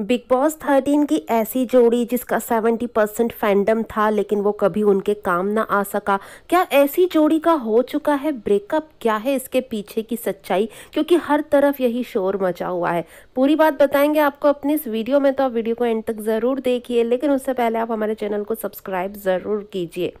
big boss thirteen की ऐसी जोड़ी जिसका सेवेंटी परसेंट फैंडम था लेकिन वो कभी उनके काम ना आ सका क्या ऐसी जोड़ी का हो चुका है ब्रेकअप क्या है इसके पीछे की सच्चाई क्योंकि हर तरफ यही शोर मचा हुआ है पूरी बात बताएंगे आपको अपने इस वीडियो में तो आप वीडियो को एंड तक ज़रूर देखिए लेकिन उससे पहले आप हमारे चैनल को सब्सक्राइब ज़रूर कीजिए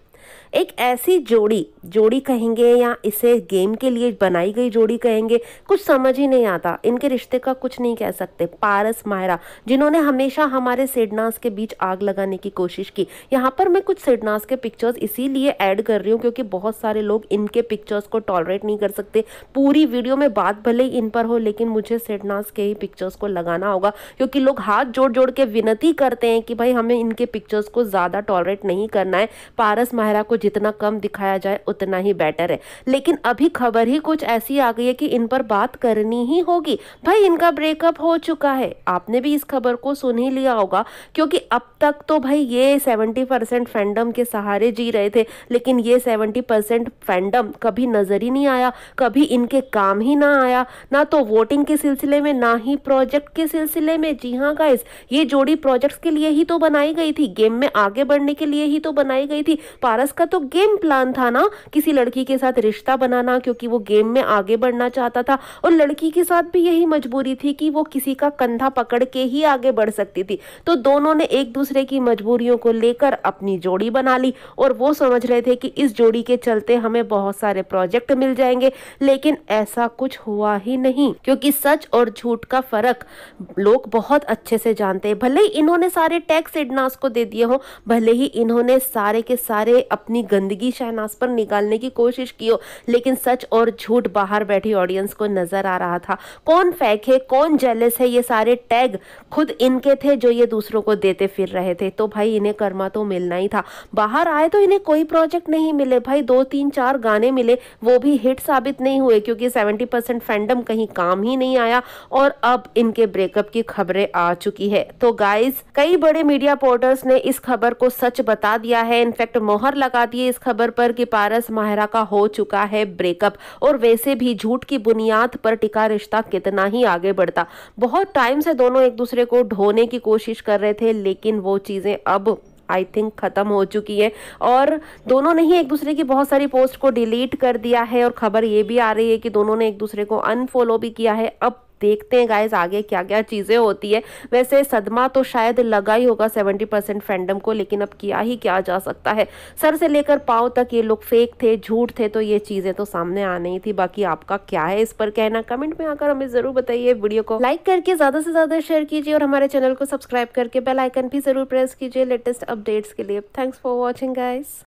एक ऐसी जोड़ी जोड़ी कहेंगे या इसे गेम के लिए बनाई गई जोड़ी कहेंगे कुछ समझ ही नहीं आता इनके रिश्ते का कुछ नहीं कह सकते पारस मायरा जिन्होंने हमेशा हमारे सेडनास के बीच आग लगाने की कोशिश की यहाँ पर मैं कुछ सेडनास के पिक्चर्स इसीलिए ऐड कर रही हूँ क्योंकि बहुत सारे लोग इनके पिक्चर्स को टॉलरेट नहीं कर सकते पूरी वीडियो में बात भले ही इन पर हो लेकिन मुझे सेडनास के ही पिक्चर्स को लगाना होगा क्योंकि लोग हाथ जोड़ जोड़ के विनती करते हैं कि भाई हमें इनके पिक्चर्स को ज़्यादा टॉलरेट नहीं करना है पारस माहरा चेहरा को जितना कम दिखाया जाए उतना ही बेटर है लेकिन अभी खबर ही कुछ ऐसी आ गई है कि इन पर बात करनी ही होगी भाई इनका ब्रेकअप हो चुका है आपने भी इस खबर को सुन ही लिया होगा क्योंकि अब तक तो भाई ये सेवेंटी परसेंट फैंडम के सहारे जी रहे थे लेकिन ये सेवेंटी परसेंट फैंडम कभी नज़र ही नहीं आया कभी इनके काम ही ना आया ना तो वोटिंग के सिलसिले में ना ही प्रोजेक्ट के सिलसिले में जी हाँ गाइस ये जोड़ी प्रोजेक्ट्स के लिए ही तो बनाई गई थी गेम में आगे बढ़ने के लिए ही तो बनाई गई थी पारस पारस का तो गेम प्लान था ना किसी लड़की के साथ रिश्ता बनाना क्योंकि वो गेम में आगे बढ़ना चाहता था और लड़की के साथ भी यही मजबूरी थी कि वो किसी का कंधा पकड़ के ही आगे बढ़ सकती थी तो दोनों ने एक दूसरे की मजबूरियों को लेकर अपनी जोड़ी बना ली और वो समझ रहे थे कि इस जोड़ी के चलते हमें बहुत सारे प्रोजेक्ट मिल जाएंगे लेकिन ऐसा कुछ हुआ ही नहीं क्योंकि सच और झूठ का फर्क लोग बहुत अच्छे से जानते हैं भले ही इन्होंने सारे टैक्स इडनास को दे दिए हो भले ही इन्होंने सारे के सारे अपनी गंदगी शहनाज पर निकालने की कोशिश की हो लेकिन सच और झूठ बाहर बैठी ऑडियंस को नजर आ रहा था कौन फेक है कौन जेलस है ये सारे टैग खुद इनके थे जो ये दूसरों को देते फिर रहे थे तो भाई इन्हें कर्मा तो मिलना ही था बाहर आए तो इन्हें कोई प्रोजेक्ट नहीं मिले भाई दो तीन चार गाने मिले वो भी हिट साबित नहीं हुए क्योंकि सेवेंटी परसेंट फैंडम कहीं काम ही नहीं आया और अब इनके ब्रेकअप की खबरें आ चुकी है तो गाइज कई बड़े मीडिया पोर्टर्स ने इस खबर को सच बता दिया है इनफेक्ट मोहर लगा दिए इस खबर पर कि पारस माहरा का हो चुका है ब्रेकअप और वैसे भी झूठ की बुनियाद पर टिका रिश्ता कितना ही आगे बढ़ता बहुत टाइम से दोनों एक दूसरे को ढोने की कोशिश कर रहे थे लेकिन वो चीज़ें अब आई थिंक ख़त्म हो चुकी है और दोनों ने ही एक दूसरे की बहुत सारी पोस्ट को डिलीट कर दिया है और ख़बर ये भी आ रही है कि दोनों ने एक दूसरे को अनफॉलो भी किया है अब देखते हैं गाइज आगे क्या क्या चीज़ें होती है वैसे सदमा तो शायद लगा ही होगा सेवेंटी परसेंट फ्रेंडम को लेकिन अब किया ही क्या जा सकता है सर से लेकर पाँव तक ये लोग फेक थे झूठ थे तो ये चीज़ें तो सामने आ ही थी बाकी आपका क्या है इस पर कहना कमेंट में आकर हमें ज़रूर बताइए वीडियो को लाइक करके ज़्यादा से ज़्यादा शेयर कीजिए और हमारे चैनल को सब्सक्राइब करके बेलाइकन भी ज़रूर प्रेस कीजिए लेटेस्ट अपडेट्स के लिए थैंक्स फॉर वॉचिंग गाइज